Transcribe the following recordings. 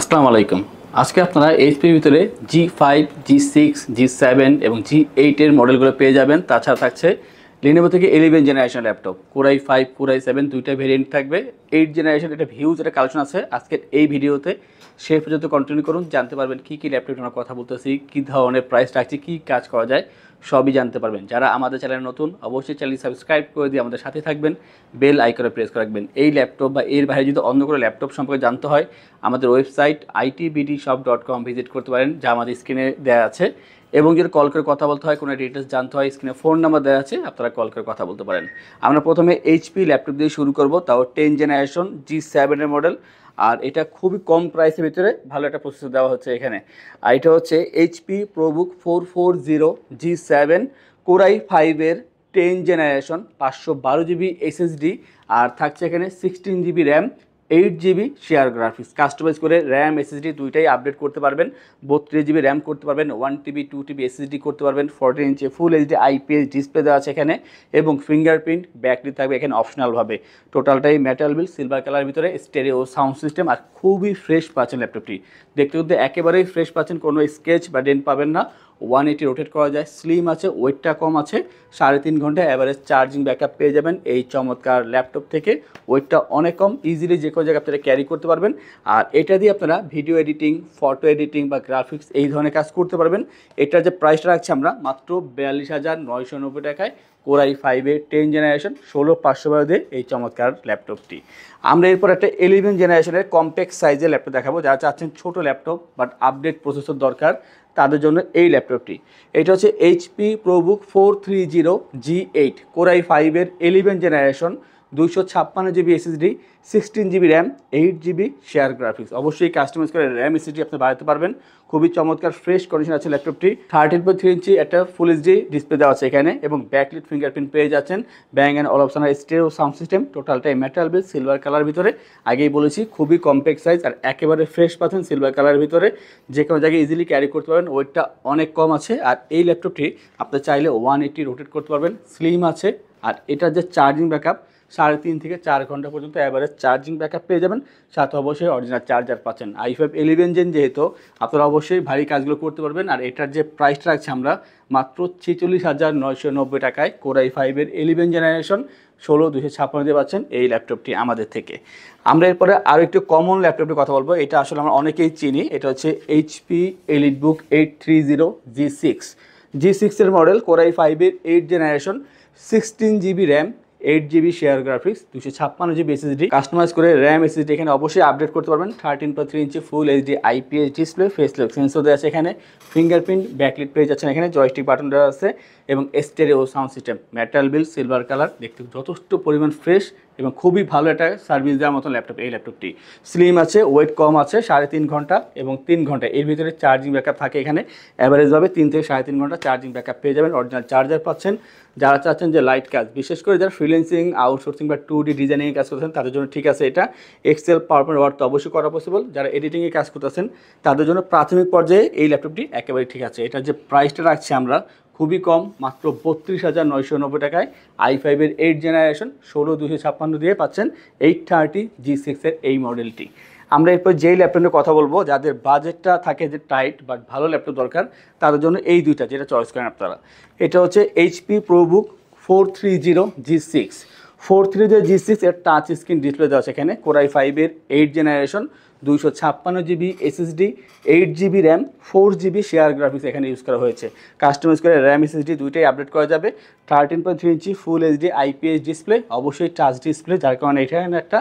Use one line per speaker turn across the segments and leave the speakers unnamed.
আসসালামু আলাইকুম আজকে আপনারা এইচপির ভিতরে G five G six G seven এবং জি এইটের মডেলগুলো পেয়ে যাবেন তাছাড়া থাকছে লিনেভো থেকে eleven generation laptop core i five core i seven দুইটা ভেরিয়েন্ট থাকবে এইট জেনারেশন একটা ভিউজ একটা কালেকশন আছে আজকের এই ভিডিওতে সেই পর্যন্ত কন্টিনিউ করুন জানতে পারবেন কী কী ল্যাপটপ আমরা কথা বলতেছি কী ধরনের প্রাইস রাখছি কী কাজ করা যায় সবই জানতে পারবেন যারা আমাদের চ্যানেলে নতুন অবশ্যই চ্যানেল সাবস্ক্রাইব করে দিয়ে আমাদের সাথে থাকবেন বেল আইকনে প্রেস করে রাখবেন এই ল্যাপটপ বা এর বাইরে যদি অন্য কোনো ল্যাপটপ সম্পর্কে জানতে হয় আমাদের website ITBD shop dot com visit করতে পারেন যা আমাদের স্ক্রিনে দেওয়া আছে এবং যদি কল করে কথা বলতে হয় কোনো ডিটেলস জানতে হয় স্ক্রিনে ফোন নাম্বার দেওয়া আছে আপনারা কল করে কথা বলতে পারেন আমরা প্রথমে এইচপি ল্যাপটপ দিয়ে শুরু করব তাও টেন জেনারেশন জি সেভেনের মডেল আর এটা খুবই কম প্রাইসের ভিতরে ভালো একটা প্রসেসর দেওয়া হচ্ছে এখানে আর এটা হচ্ছে HP ProBook four four zero G seven core i ফাইভের টেন জেনারেশন পাঁচশো বারো জিবি এসএসডি আর থাকছে এখানে sixteen GB RAM eight GB share graphics customise করে র্যাম এসএসডি দুইটাই আপডেট করতে পারবেন বত্রিশ জিবি র্যাম করতে পারবেন one TB two TB SSD করতে পারবেন fourteen inch full HD IPS display দেওয়া আছে এখানে এবং ফিঙ্গারপ্রিন্ট ব্যাকটি থাকবে এখানে অপশনালভাবে টোটালটাই মেটাল বিল সিলভার কালার ভিতরে স্টেরিও সাউন্ড সিস্টেম আর খুবই ফ্রেশ পাচ্ছেন ল্যাপটপটি দেখতে দেখতে একেবারেই ফ্রেশ পাচ্ছেন কোনো স্কেচ বা ডেন্ট পাবেন না ওয়ান এইটি রোটেট করা যায় স্লিম আছে ওয়েটটা কম আছে সাড়ে তিন ঘন্টা অ্যাভারেজ চার্জিং ব্যাকআপ পেয়ে যাবেন এই চমৎকার ল্যাপটপ থেকে ওয়েটটা অনেক কম ইজিলি যে কোনো জায়গায় আপনারা ক্যারি করতে পারবেন আর এটা দিয়ে আপনারা ভিডিও এডিটিং ফটো এডিটিং বা গ্রাফিক্স এই ধরনের কাজ করতে পারবেন এটার যে প্রাইসটা রাখছি আমরা মাত্র বিয়াল্লিশ হাজার নয়শো নব্বই টাকায় কোরাই ফাইভে টেন জেনারেশন ষোলো পাঁচশো বারো এই চমৎকার ল্যাপটপটি আমরা এরপর একটা ইলেভেন জেনারেশনের কমপ্যাক্ট সাইজের ল্যাপটপ দেখাবো যারা চাচ্ছেন ছোট ল্যাপটপ বাট আপডেট প্রসেসর দরকার তাদের জন্য এই ল্যাপটপটি এটা হচ্ছে HP ProBook four three zero G eight core i ফাইভের ইলেভেন জেনারেশন দুইশো ছাপ্পান্ন GB SSD sixteen GB RAM eight GB share graphics অবশ্যই কাস্টমাইজ করে র্যাম এসএসডি আপনি বাড়াতে পারবেন খুবই চমৎকার ফ্রেশ কন্ডিশন আছে ল্যাপটপটি থার্টিন পয়েন্ট থ্রি ইঞ্চি একটা ফুল এইচডি ডিসপ্লে দেওয়া আছে এখানে এবং ব্যাকলিট ফিঙ্গারপ্রিন্ট পেয়ে যাচ্ছেন Bang and all option stereo sound system টোটালটাই মেটাল বেস সিলভার কালার ভিতরে আগেই বলেছি খুবই কম্প্যাক্ট সাইজ আর একেবারে ফ্রেশ পাচ্ছেন সিলভার কালারের ভিতরে যে কোনো জায়গায় ইজিলি ক্যারি করতে পারবেন ওয়েটটা অনেক কম আছে আর এই ল্যাপটপটি আপনি চাইলে ওয়ান এইটি রোটেট করতে পারবেন স্লিম আছে আর এটার যে চার্জিং ব্যাকআপ সাড়ে তিন থেকে চার ঘন্টা পর্যন্ত অ্যাভারেজ চার্জিং ব্যাকআপ পেয়ে যাবেন সাথে অবশ্যই অরিজিনাল চার্জার পাচ্ছেন আই ফাইভ ইলেভেন জেন যেহেতু আপনারা অবশ্যই ভারী কাজগুলো করতে পারবেন আর এটার যে প্রাইসটা রাখছি আমরা মাত্র ছেচল্লিশ হাজার নয়শো নব্বই টাকায় কোরাই ফাইভের ইলেভেন জেনারেশন ষোলো দুশো ছাপ্পান্ন দিয়ে পাচ্ছেন এই ল্যাপটপটি আমাদের থেকে আমরা এরপরে আরও একটু কমন ল্যাপটপটি কথা বলবো এটা আসলে আমরা অনেকেই চিনি এটা হচ্ছে HP elite book eight three zero G six G সিক্সের মডেল কোরাই ফাইভের eight generation sixteen GB RAM eight GB share graphics দুশো ছাপ্পান্ন জিবি এসএসডি কাস্টমাইজ করে র্যাম এসএসডি এখানে অবশ্যই আপডেট করতে পারবেন thirteen point three inch full HD IPS display face lock sensor দেওয়া আছে এখানে ফিঙ্গারপ্রিন্ট ব্যাকলিট পেয়ে যাচ্ছেন এখানে জয়স্টিক বাটন দেওয়া আছে এবং stereo sound system metal build silver colour দেখতে যথেষ্ট পরিমাণ ফ্রেশ এবং খুবই ভালো একটা সার্ভিস দেওয়ার মতো ল্যাপটপ এই ল্যাপটপটি স্লিম আছে ওয়েট কম আছে সাড়ে তিন ঘন্টা এবং তিন ঘন্টা এর ভিতরে চার্জিং ব্যাকআপ থাকে এখানে অ্যাভারেজভাবে তিন থেকে সাড়ে তিন ঘন্টা চার্জিং ব্যাকআপ পেয়ে যাবেন অরিজিনাল চার্জার পাচ্ছেন যারা চাচ্ছেন যে লাইট কাজ বিশেষ করে যারা ফ্রিলেন্সিং আউটসোর্সিং বা টু ডি ডিজাইনিংয়ে কাজ করতেছেন তাদের জন্য ঠিক আছে এটা এক্সেল পাওয়ারপয়েন্ট ওয়ার্ড তো অবশ্যই করা পসিবল যারা এডিটিংয়ে কাজ করতেছেন তাদের জন্য প্রাথমিক পর্যায়ে এই ল্যাপটপটি একেবারে ঠিক আছে এটার যে প্রাইসটা রাখছি আমরা খুবই কম মাত্র বত্রিশ হাজার নয়শো নব্বই টাকায় আই ফাইভের এইট জেনারেশন ষোলো দুশো ছাপ্পান্ন দিয়ে পাচ্ছেন এইট থার্টি জি সিক্সের এই মডেলটি আমরা এরপর যেই ল্যাপটপ নিয়ে কথা বলবো যাদের বাজেটটা থাকে যে টাইট বাট ভালো ল্যাপটপ দরকার তাদের জন্য এই দুইটা যেটা চয়েস করেন আপনারা এটা হচ্ছে HP ProBook four three zero G six four three zero G six এর টাচ স্ক্রিন ডিসপ্লে দেওয়া আছে সেখানে কোরাই ফাইভের এইট জেনারেশন দুইশো ছাপ্পান্ন GB SSD eight GB RAM four GB share graphics এখানে ইউজ করা হয়েছে কাস্টমাইজ করে র্যাম এসএসডি দুইটাই আপডেট করা যাবে thirteen point three inch full HD IPS display অবশ্যই টাচ ডিসপ্লে যার কারণে এখানে একটা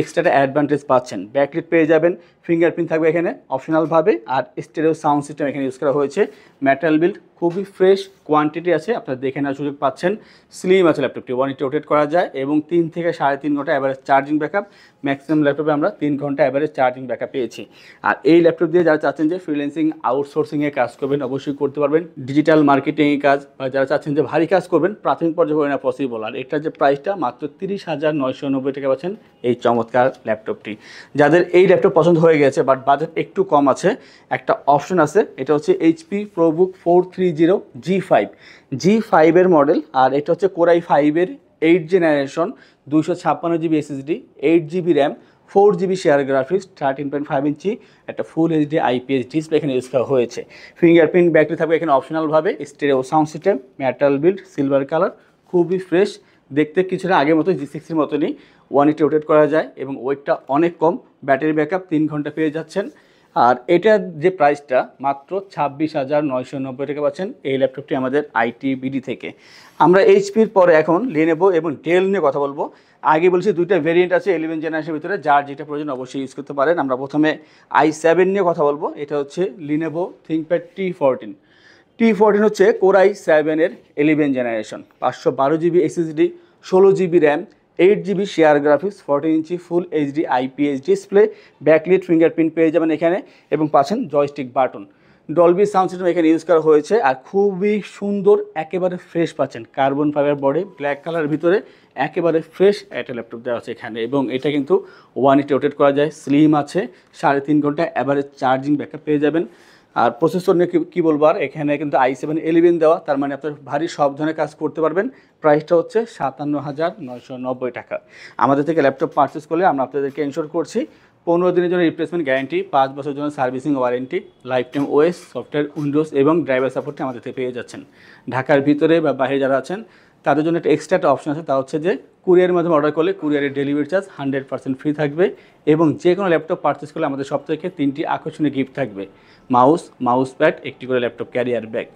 এক্সট্রা অ্যাডভান্টেজ পাচ্ছেন ব্যাকলিট পেয়ে যাবেন ফিঙ্গারপ্রিন্ট থাকবে এখানে অপশনালভাবে আর স্টেরেও সাউন্ড সিস্টেম এখানে ইউজ করা হয়েছে ম্যাটেরিয়াল বিল্ড খুবই ফ্রেশ কোয়ান্টিটি আছে আপনারা দেখে নেওয়ার সুযোগ পাচ্ছেন স্লিম আছে ল্যাপটপটি ওয়ান ইটি রোটেট করা যায় এবং তিন থেকে সাড়ে তিন ঘন্টা অ্যাভারেজ চার্জিং ব্যাকআপ ম্যাক্সিমাম ল্যাপটপে আমরা তিন ঘন্টা অ্যাভারেজ চার্জিং ব্যাকআপ পেয়েছি আর এই ল্যাপটপ দিয়ে যারা চাচ্ছেন যে ফ্রিল্যান্সিং আউটসোর্সিংয়ে কাজ করবেন অবশ্যই করতে পারবেন ডিজিটাল মার্কেটিংয়ে কাজ বা যারা চাচ্ছেন যে ভারী কাজ করবেন প্রাথমিক পর্যায়ে করে না পসিবল আর এটার যে প্রাইসটা মাত্র তিরিশ হাজার নয়শো নব্বই টাকা পাচ্ছেন এই চমৎকার ল্যাপটপটি যাদের এই ল্যাপটপ পছন্দ হয়ে হয়ে গেছে বাট বাজেট একটু কম আছে একটা অপশন আছে এটা হচ্ছে HP ProBook four three zero G five G ফাইভের মডেল আর এটা হচ্ছে কোরাই ফাইভের এইট জেনারেশন দুশো ছাপ্পান্ন GB SSD eight GB RAM four GB share graphics thirteen point five inch একটা ফুল এইচডি আইপিএস ডিসপ্লে এখানে ইউজ করা হয়েছে ফিঙ্গারপ্রিন্ট ব্যাটারি থাকবে এখানে অপশনালভাবে stereo sound system metal build silver colour খুবই ফ্রেশ দেখতে কিছুটা আগের মতো জি সিক্সের মতনই ওয়ান ইটে রোটেট করা যায় এবং ওয়েটটা অনেক কম ব্যাটারি ব্যাকআপ তিন ঘন্টা পেয়ে যাচ্ছেন আর এটার যে প্রাইসটা মাত্র ছাব্বিশ হাজার নয়শো নব্বই টাকা পাচ্ছেন এই ল্যাপটপটি আমাদের আইটিবিডি থেকে আমরা এইচপির পরে এখন নেবো এবং ডেল নিয়ে কথা বলবো আগে বলছি দুইটা ভেরিয়েন্ট আছে ইলেভেন জেনারেশনের ভিতরে যার যেটা প্রয়োজন অবশ্যই ইউজ করতে পারেন আমরা প্রথমে আই সেভেন নিয়ে কথা বলবো এটা হচ্ছে Lenovo ThinkPad T fourteen T fourteen হচ্ছে কোরাই সেভেনের ইলেভেন জেনারেশন পাঁচশো বারো জিবি এসএসডি ষোলো GB RAM eight GB share graphics forty inch full HD IPS display backlit fingerprint পেয়ে যাবেন এখানে এবং পাচ্ছেন joystick button Dolby sound system এখানে ইউজ করা হয়েছে আর খুবই সুন্দর একেবারে ফ্রেশ পাচ্ছেন কার্বন ফাইবার বডি ব্ল্যাক কালারের ভিতরে একেবারে ফ্রেশ একটা ল্যাপটপ দেওয়া আছে এখানে এবং এটা কিন্তু ওয়ান ইটে রোটেট করা যায় স্লিম আছে সাড়ে তিন ঘন্টা অ্যাভারেজ চার্জিং ব্যাকআপ পেয়ে যাবেন আর প্রসেসর নিয়ে কী বলবো আর এখানে কিন্তু আই সেভেন ইলেভেন দেওয়া তার মানে আপনার ভারী সব ধরনের কাজ করতে পারবেন প্রাইসটা হচ্ছে সাতান্ন হাজার নয়শো নব্বই টাকা আমাদের থেকে ল্যাপটপ পারচেস করলে আমরা আপনাদেরকে এনশোর করছি পনেরো দিনের জন্য রিপ্লেসমেন্ট গ্যারেন্টি পাঁচ বছরের জন্য servicing warranty life time OS software Windows এবং ড্রাইভার সাপোর্টটি আমাদের থেকে পেয়ে যাচ্ছেন ঢাকার ভিতরে বা বাইরে যারা আছেন তাদের জন্য একটা এক্সট্রা একটা অপশন আছে তা হচ্ছে যে কুরিয়ারের মাধ্যমে অর্ডার করলে কুরিয়ারের delivery charge hundred percent free থাকবে এবং যে কোনো ল্যাপটপ পারচেস করলে আমাদের সব থেকে তিনটি আকর্ষণীয় গিফট থাকবে মাউস মাউস প্যাড একটি করে ল্যাপটপ ক্যারিয়ার ব্যাগ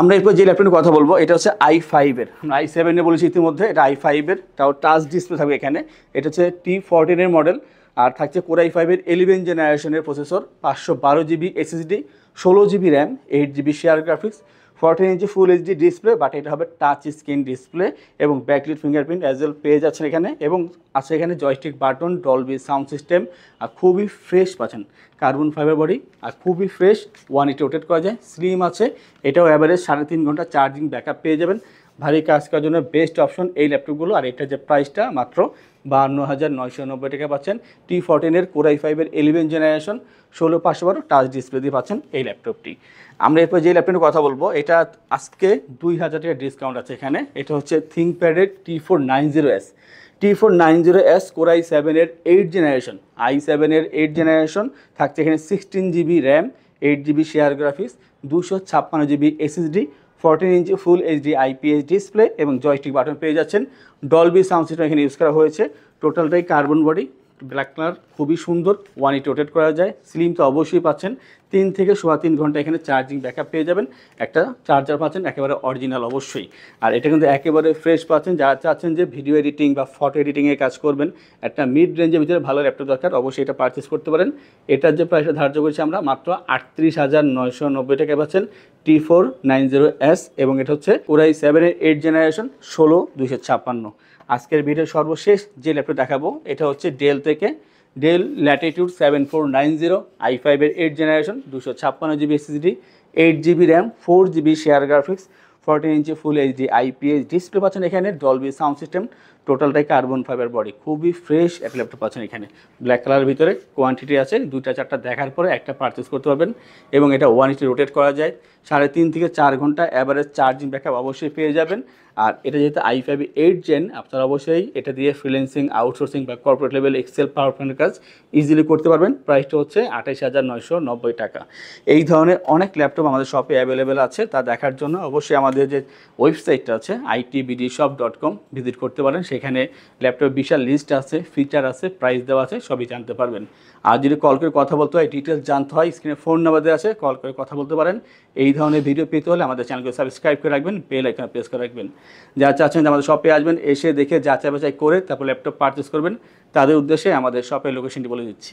আমরা এরপর যে ল্যাপটপের কথা বলবো এটা হচ্ছে আই ফাইভের আমরা আই সেভেনে বলেছি ইতিমধ্যে এটা আই ফাইভের তাও টাচ ডিসপ্লে থাকবে এখানে এটা হচ্ছে টি ফোরটিনের মডেল আর থাকছে কোর আই ফাইভের ইলেভেন জেনারেশনের প্রসেসর পাঁচশো বারো জিবি এসএসডি ষোলো GB RAM eight GB share graphics fourteen inch full HD display but এটা হবে টাচ স্ক্রিন ডিসপ্লে এবং ব্যাকলিট ফিঙ্গারপ্রিন্ট অ্যাজ ওয়েল পেয়ে যাচ্ছেন এখানে এবং আছে এখানে joystick button Dolby sound system আর খুবই ফ্রেশ পাচ্ছেন কার্বন ফাইবার বডি আর খুবই ফ্রেশ ওয়ান এইটি রোটেট করা যায় স্লিম আছে এটাও অ্যাভারেজ সাড়ে তিন ঘন্টা চার্জিং ব্যাকআপ পেয়ে যাবেন ভারী কাজ করার জন্য বেস্ট অপশন এই ল্যাপটপগুলো আর এটার যে প্রাইসটা মাত্র বাহান্ন হাজার নয়শো নব্বই টাকা পাচ্ছেন টি ফোরটিনের কোরাই ফাইভের এলেভেন জেনারেশন ষোলো পাঁচশো বারো টাচ ডিসপ্লে দিয়ে পাচ্ছেন এই ল্যাপটপটি আমরা এরপর যে ল্যাপটপের কথা বলবো এটা আজকে দুই হাজার টাকা ডিসকাউন্ট আছে এখানে এটা হচ্ছে থিঙ্ক প্যাডের T four nine zero S T four nine zero S core i সেভেনের এইট জেনারেশন আই সেভেনের এইট জেনারেশন থাকছে এখানে sixteen GB RAM eight GB share graphics দুশো ছাপ্পান্ন GB SSD fourteen inch full HD IPS display এবং joystick button পেয়ে যাচ্ছেন Dolby sound system এখানে ইউজ করা হয়েছে টোটালটাই কার্বন বডি ব্ল্যাক কালার খুবই সুন্দর ওয়ান ইট রোটেট করা যায় স্লিম তো অবশ্যই পাচ্ছেন তিন থেকে সোয়া তিন ঘন্টা এখানে চার্জিং ব্যাকআপ পেয়ে যাবেন একটা চার্জার পাচ্ছেন একেবারে অরিজিনাল অবশ্যই আর এটা কিন্তু একেবারে ফ্রেশ পাচ্ছেন যারা চাচ্ছেন যে ভিডিও এডিটিং বা ফটো এডিটিংয়ে কাজ করবেন একটা মিড রেঞ্জের ভিতরে ভালো ল্যাপটপ দরকার অবশ্যই এটা পারচেস করতে পারেন এটার যে প্রাইসটা ধার্য করেছি আমরা মাত্র আটত্রিশ হাজার নয়শো নব্বই টাকা পাচ্ছেন T four nine zero S এবং এটা হচ্ছে ওরাই সেভেনের এইট জেনারেশন ষোলো দুইশো ছাপ্পান্ন আজকের ভিডিও সর্বশেষ যে ল্যাপটপ দেখাবো এটা হচ্ছে ডেল থেকে Dell Latitude seven four nine zero I ফাইভের এইট জেনারেশন দুশো ছাপ্পান্ন GB SSD eight GB RAM four GB share graphics fourteen inch full HD IPS display পাচ্ছেন এখানে ডলবি সাউন্ড সিস্টেম টোটালটাই কার্বন ফাইবার বডি খুবই fresh এক laptop আছেন এখানে ব্ল্যাক কালারের ভিতরে কোয়ান্টিটি আছে দুইটা চারটা দেখার পরে একটা পারচেস করতে পারবেন এবং এটা ওয়ান ইঞ্চি রোটেট করা যায় সাড়ে তিন থেকে চার ঘন্টা অ্যাভারেজ চার্জিং ব্যাকআপ অবশ্যই পেয়ে যাবেন আর এটা যেহেতু আই ফাইভ এইট জেন আপনারা অবশ্যই এটা দিয়ে ফ্রিলেন্সিং আউটসোর্সিং বা কর্পোরেট লেভেল এক্সেল পাওয়ার পয়েন্টের কাজ ইজিলি করতে পারবেন প্রাইসটা হচ্ছে আঠাইশ হাজার নয়শো নব্বই টাকা এই ধরনের অনেক ল্যাপটপ আমাদের শপে অ্যাভেলেবেল আছে তা দেখার জন্য অবশ্যই আমাদের যে ওয়েবসাইটটা আছে IT BD shop dot com visit করতে পারেন সেই সেখানে ল্যাপটপ বিশাল লিস্ট আছে ফিচার আছে প্রাইস দেওয়া আছে সবই জানতে পারবেন আর যদি কল করে কথা বলতে হয় ডিটেলস জানতে হয় স্ক্রিনে ফোন নাম্বার দেওয়া আছে কল করে কথা বলতে পারেন এই ধরনের ভিডিও পেতে হলে আমাদের চ্যানেলকে সাবস্ক্রাইব করে রাখবেন বেল আইকনে প্রেস করে রাখবেন যা চাচ্ছেন আমাদের শপে আসবেন এসে দেখে যাচাই বাছাই করে তারপর ল্যাপটপ পারচেস করবেন তাদের উদ্দেশ্যে আমাদের শপের লোকেশনটি বলে দিচ্ছি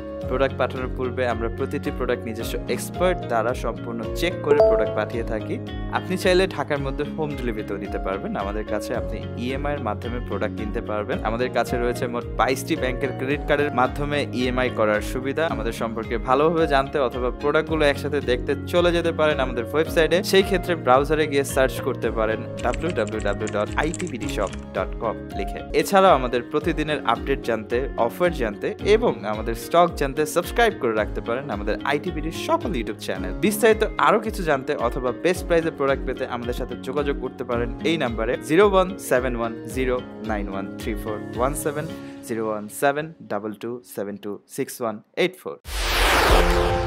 প্রোডাক্ট পাঠানোর পূর্বে আমরা প্রতিটি প্রোডাক্ট নিজস্ব এক্সপার্ট দ্বারা সম্পূর্ণ চেক করে প্রোডাক্ট পাঠিয়ে থাকি আপনি চাইলে ঢাকার মধ্যে হোম ডেলিভারিতেও দিতে পারবেন আমাদের কাছে আপনি ইএমআই e এর মাধ্যমে প্রোডাক্ট কিনতে পারবেন আমাদের কাছে রয়েছে মোট বাইশটি ব্যাংকের ক্রেডিট কার্ডের মাধ্যমে ইএমআই e করার সুবিধা আমাদের সম্পর্কে ভালোভাবে জানতে অথবা প্রোডাক্টগুলো একসাথে দেখতে চলে যেতে পারেন আমাদের ওয়েবসাইটে সেই ক্ষেত্রে ব্রাউজারে গিয়ে সার্চ করতে পারেন W W W dot shop dot com লিখে এছাড়াও আমাদের প্রতিদিনের আপডেট জানতে অফার জানতে এবং আমাদের স্টক জানতে সাবস্ক্রাইব করে রাখতে পারেন আমাদের আইটিভিডির সকল ইউটিউব চ্যানেল বিস্তারিত আরও কিছু জানতে অথবা বেস্ট প্রাইজে প্রোডাক্ট পেতে আমাদের সাথে যোগাযোগ করতে পারেন এই নাম্বারে zero one seven one zero nine one three four one seven zero one seven double two seven two six one eight four